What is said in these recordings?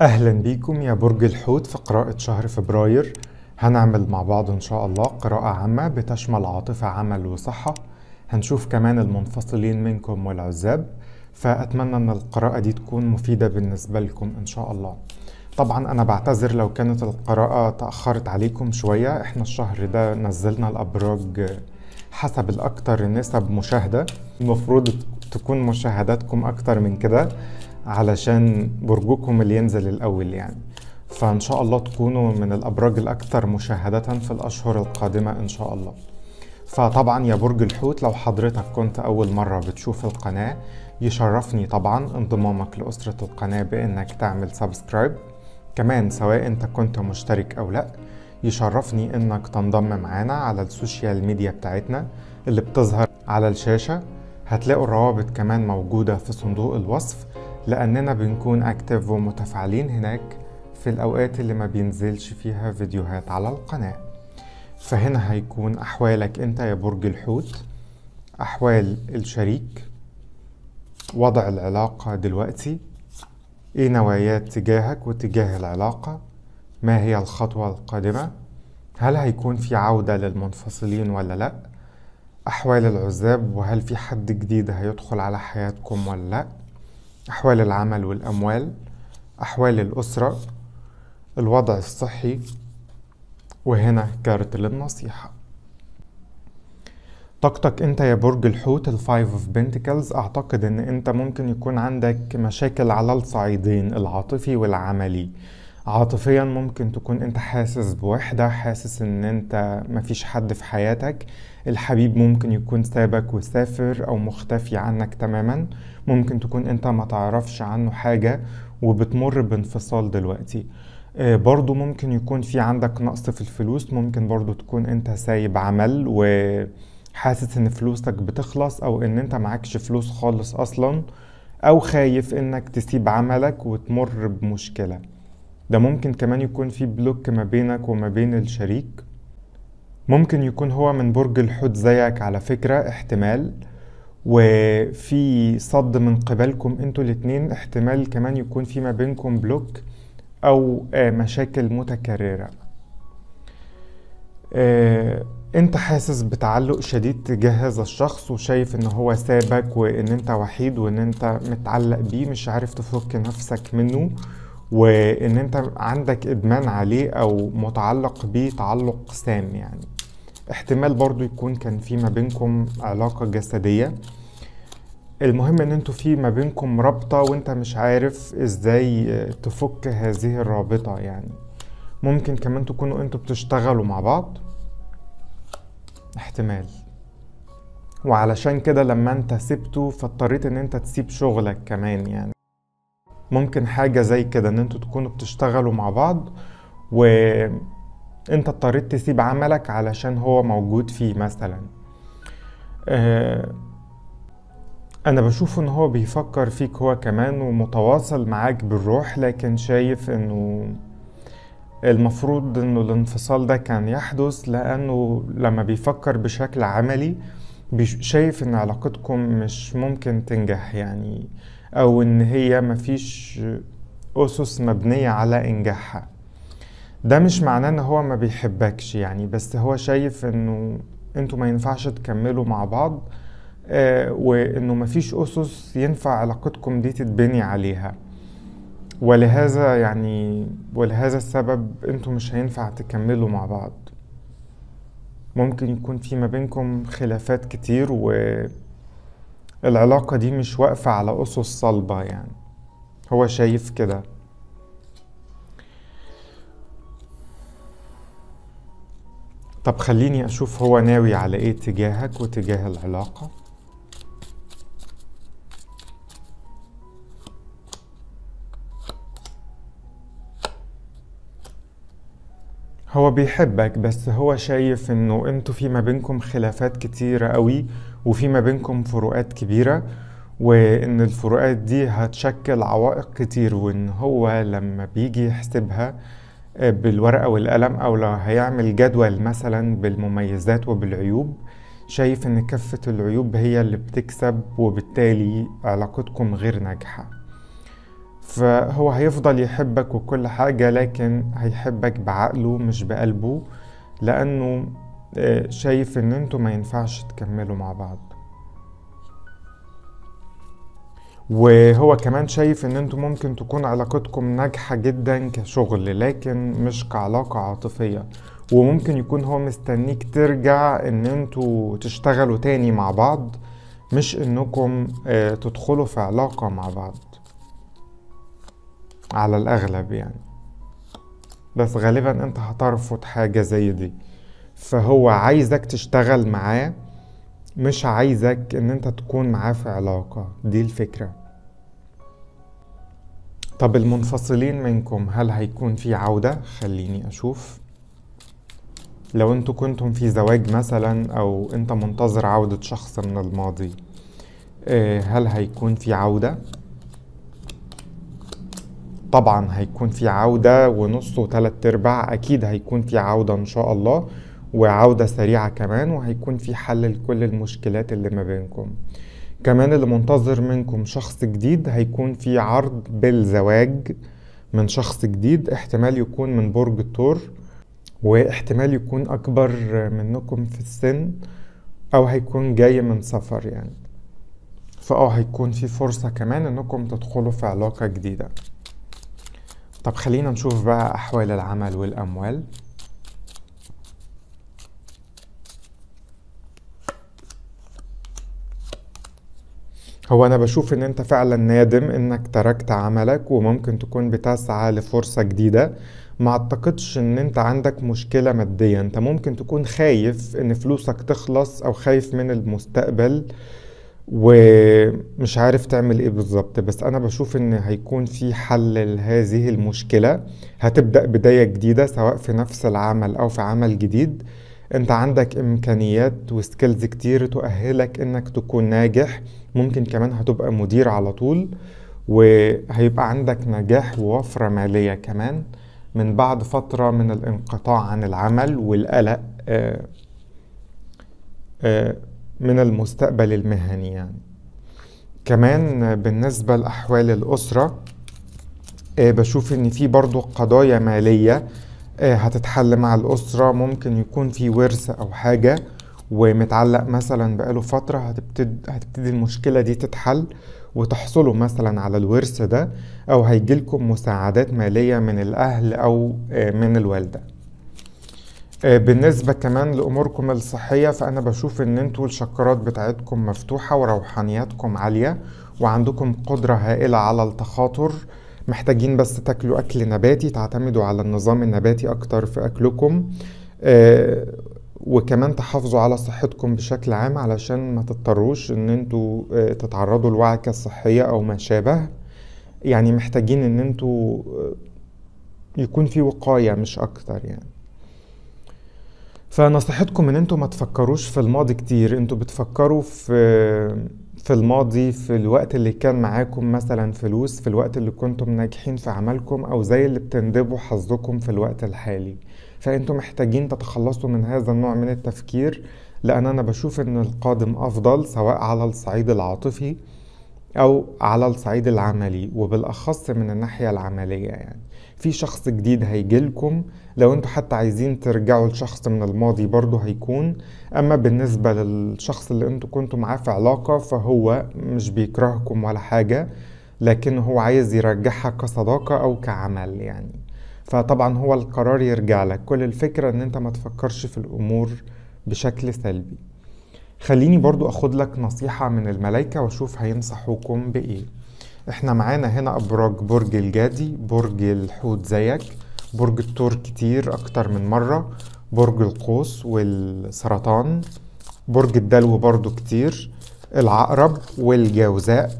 اهلا بيكم يا برج الحوت في قراءة شهر فبراير هنعمل مع بعض ان شاء الله قراءة عامة بتشمل عاطفة عمل وصحة هنشوف كمان المنفصلين منكم والعزاب فاتمنى ان القراءة دي تكون مفيدة بالنسبة لكم ان شاء الله طبعا انا بعتذر لو كانت القراءة تأخرت عليكم شوية احنا الشهر ده نزلنا الابراج حسب الاكتر نسب مشاهدة المفروض تكون مشاهداتكم اكتر من كده علشان برجكم اللي ينزل الأول يعني فإن شاء الله تكونوا من الأبراج الأكثر مشاهدة في الأشهر القادمة إن شاء الله فطبعا يا برج الحوت لو حضرتك كنت أول مرة بتشوف القناة يشرفني طبعا انضمامك لأسرة القناة بإنك تعمل سبسكرايب كمان سواء أنت كنت مشترك أو لأ يشرفني إنك تنضم معانا على السوشيال ميديا بتاعتنا اللي بتظهر على الشاشة هتلاقوا الروابط كمان موجودة في صندوق الوصف لأننا بنكون أكتف ومتفاعلين هناك في الأوقات اللي ما بينزلش فيها فيديوهات على القناة فهنا هيكون أحوالك أنت يا برج الحوت أحوال الشريك وضع العلاقة دلوقتي إيه نوايات تجاهك وتجاه العلاقة ما هي الخطوة القادمة هل هيكون في عودة للمنفصلين ولا لأ أحوال العزاب وهل في حد جديد هيدخل على حياتكم ولا لأ أحوال العمل والأموال أحوال الأسرة الوضع الصحي وهنا كارت للنصيحة طاقتك انت يا برج الحوت الفايف اوف بنتكلز اعتقد ان انت ممكن يكون عندك مشاكل على الصعيدين العاطفي والعملي عاطفيا ممكن تكون انت حاسس بوحدة حاسس ان انت مفيش حد في حياتك الحبيب ممكن يكون سابك وسافر او مختفي عنك تماما ممكن تكون انت ما تعرفش عنه حاجة وبتمر بانفصال دلوقتي آه، برضو ممكن يكون في عندك نقص في الفلوس ممكن برضو تكون انت سايب عمل وحاسس ان فلوسك بتخلص او ان انت معكش فلوس خالص اصلا او خايف انك تسيب عملك وتمر بمشكله ده ممكن كمان يكون في بلوك ما بينك وما بين الشريك ممكن يكون هو من برج الحوت زيك على فكرة احتمال وفي صد من قبلكم انتوا الاتنين احتمال كمان يكون في ما بينكم بلوك او آه، مشاكل متكررة آه، انت حاسس بتعلق شديد تجاه هذا الشخص وشايف ان هو سابك وان انت وحيد وان انت متعلق بيه مش عارف تفك نفسك منه وان انت عندك ادمان عليه او متعلق بيه تعلق سام يعني احتمال برضو يكون كان في ما بينكم علاقة جسدية المهم ان انتوا في ما بينكم رابطة وانت مش عارف ازاي تفك هذه الرابطة يعني ممكن كمان تكونوا انتوا بتشتغلوا مع بعض احتمال وعلشان كده لما انت سبته فاضطريت ان انت تسيب شغلك كمان يعني ممكن حاجه زي كده ان انتوا تكونوا بتشتغلوا مع بعض وانت اضطريت تسيب عملك علشان هو موجود فيه مثلا آه، انا بشوف ان هو بيفكر فيك هو كمان ومتواصل معاك بالروح لكن شايف انه المفروض انه الانفصال ده كان يحدث لانه لما بيفكر بشكل عملي شايف ان علاقتكم مش ممكن تنجح يعني او ان هي مفيش اسس مبنيه على انجاحها ده مش معناه ان هو ما بيحبكش يعني بس هو شايف انه انتوا ما ينفعش تكملوا مع بعض آه وانه مفيش اسس ينفع علاقتكم دي تتبني عليها ولهذا يعني ولهذا السبب انتوا مش هينفع تكملوا مع بعض ممكن يكون في ما بينكم خلافات كتير والعلاقة دي مش واقفة على أسس صلبة يعني هو شايف كده طب خليني أشوف هو ناوي على إيه تجاهك وتجاه العلاقة هو بيحبك بس هو شايف انه انتوا في ما بينكم خلافات كتيرة قوي وفي ما بينكم فروقات كبيرة وان الفروقات دي هتشكل عوائق كتير وان هو لما بيجي يحسبها آه، بالورقة والقلم او لو هيعمل جدول مثلا بالمميزات وبالعيوب شايف ان كفة العيوب هي اللي بتكسب وبالتالي علاقتكم غير ناجحة فهو هيفضل يحبك وكل حاجة لكن هيحبك بعقله مش بقلبه لأنه آه، شايف إن انتوا ما ينفعش تكملوا مع بعض وهو كمان شايف ان انتوا ممكن تكون علاقتكم ناجحة جدا كشغل لكن مش كعلاقة عاطفية وممكن يكون هو مستنيك ترجع ان انتوا تشتغلوا تاني مع بعض مش انكم آه، تدخلوا في علاقة مع بعض على الأغلب يعني بس غالبا أنت هترفض حاجة زي دي فهو عايزك تشتغل معاه مش عايزك ان انت تكون معاه في علاقة دي الفكرة طب المنفصلين منكم هل هيكون في عودة خليني اشوف لو انتوا كنتم في زواج مثلا او انت منتظر عودة شخص من الماضي آه، هل هيكون في عودة طبعا هيكون في عودة ونص وثلاث ارباع اكيد هيكون في عودة ان شاء الله وعودة سريعة كمان وهيكون في حل لكل المشكلات اللي ما بينكم كمان اللي منتظر منكم شخص جديد هيكون في عرض بالزواج من شخص جديد احتمال يكون من برج التور واحتمال يكون اكبر منكم في السن او هيكون جاي من سفر يعني فاه هيكون في فرصة كمان انكم تدخلوا في علاقة جديدة طب خلينا نشوف بقى أحوال العمل والأموال هو أنا بشوف إن أنت فعلا نادم إنك تركت عملك وممكن تكون بتسعى لفرصة جديدة ما اعتقدش ان انت عندك مشكلة مادية انت ممكن تكون خايف ان فلوسك تخلص او خايف من المستقبل ومش عارف تعمل ايه بالظبط بس انا بشوف ان هيكون في حل لهذه المشكله هتبدا بدايه جديده سواء في نفس العمل او في عمل جديد انت عندك امكانيات وسكيلز كتير تؤهلك انك تكون ناجح ممكن كمان هتبقى مدير على طول وهيبقى عندك نجاح ووفره ماليه كمان من بعد فتره من الانقطاع عن العمل والقلق آآ آه، آآ آه، من المستقبل المهني يعني كمان بالنسبة لأحوال الأسرة آه، بشوف إن في برضو قضايا مالية آه، هتتحل مع الأسرة ممكن يكون في ورث أو حاجة ومتعلق مثلا بقاله فترة هتبتدي هتبتدي المشكلة دي تتحل وتحصلوا مثلا على الورث ده أو هيجيلكم مساعدات مالية من الأهل أو آه، من الوالدة آه، بالنسبة كمان لأموركم الصحية فأنا بشوف إن انتوا الشكرات بتاعتكم مفتوحة وروحانياتكم عالية وعندكم قدرة هائلة على التخاطر محتاجين بس تاكلوا أكل نباتي تعتمدوا على النظام النباتي أكتر في أكلكم آه، وكمان تحافظوا على صحتكم بشكل عام علشان ما تضطروش ان انتوا آه، تتعرضوا لوعكة صحية او ما شابه يعني محتاجين ان انتوا يكون في وقاية مش اكتر يعني فنصيحتكم ان انتم ما تفكروش في الماضي كتير انتم بتفكروا في في الماضي في الوقت اللي كان معاكم مثلا فلوس في الوقت اللي كنتم ناجحين في عملكم او زي اللي بتندبوا حظكم في الوقت الحالي فانتم محتاجين تتخلصوا من هذا النوع من التفكير لان انا بشوف ان القادم افضل سواء على الصعيد العاطفي أو على الصعيد العملي وبالأخص من الناحية العملية يعني في شخص جديد هيجيلكم لو انتوا حتى عايزين ترجعوا لشخص من الماضي برضه هيكون أما بالنسبة للشخص اللي انتوا كنتوا معاه في علاقة فهو مش بيكرهكم ولا حاجة لكن هو عايز يرجعها كصداقة أو كعمل يعني فطبعا هو القرار يرجع لك كل الفكرة ان انت ما تفكرش في الأمور بشكل سلبي خليني برضو أخد لك نصيحة من الملايكة وأشوف هينصحوكم بإيه إحنا معانا هنا أبراج برج الجدي برج الحوت زيك برج التور كتير أكتر من مرة برج القوس والسرطان برج الدلو برضو كتير العقرب والجوزاء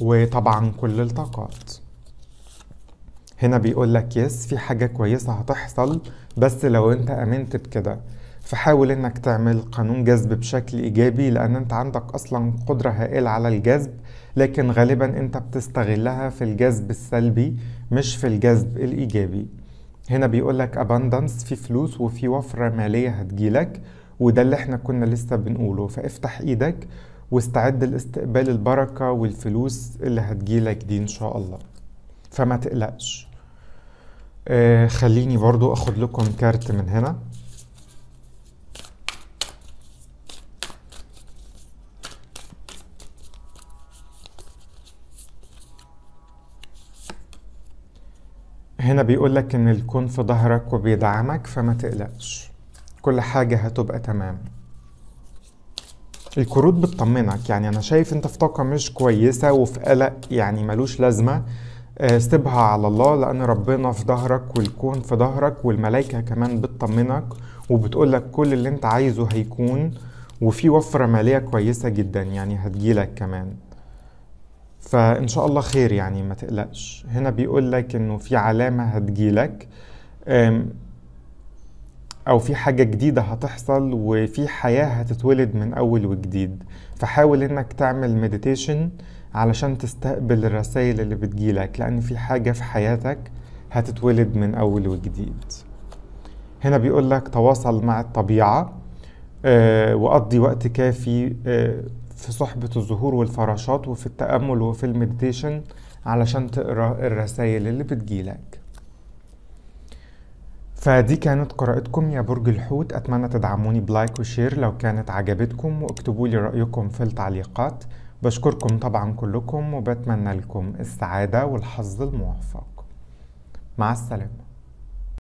وطبعا كل الطاقات هنا بيقول لك يس في حاجة كويسة هتحصل بس لو انت امنت بكده فحاول انك تعمل قانون جذب بشكل ايجابي لان انت عندك اصلا قدره هائله على الجذب لكن غالبا انت بتستغلها في الجذب السلبي مش في الجذب الايجابي هنا بيقولك اباندنس في فلوس وفي وفره ماليه هتجيلك وده اللي احنا كنا لسه بنقوله فافتح ايدك واستعد لاستقبال البركه والفلوس اللي هتجيلك دي ان شاء الله فما تقلقش آه خليني برضو اخد لكم كارت من هنا هنا بيقول لك ان الكون في ظهرك وبيدعمك فما تقلقش كل حاجه هتبقى تمام الكروت بتطمنك يعني انا شايف انت في طاقه مش كويسه وفي قلق يعني ملوش لازمه آه، سيبها على الله لان ربنا في ظهرك والكون في ظهرك والملائكه كمان بتطمنك وبتقولك كل اللي انت عايزه هيكون وفي وفره ماليه كويسه جدا يعني هتجيلك كمان فان شاء الله خير يعني ما تقلقش هنا بيقول لك انه في علامه هتجيلك او في حاجه جديده هتحصل وفي حياه هتتولد من اول وجديد فحاول انك تعمل مديتيشن علشان تستقبل الرسائل اللي بتجيلك لان في حاجه في حياتك هتتولد من اول وجديد هنا بيقول لك تواصل مع الطبيعه آه، وقضي وقت كافي آه، في صحبة الزهور والفراشات وفي التأمل وفي المديتيشن علشان تقرا الرسائل اللي بتجيلك فدي كانت قراءتكم يا برج الحوت أتمنى تدعموني بلايك وشير لو كانت عجبتكم واكتبوا لي رأيكم في التعليقات بشكركم طبعا كلكم وبتمنى لكم السعادة والحظ الموفق مع السلامة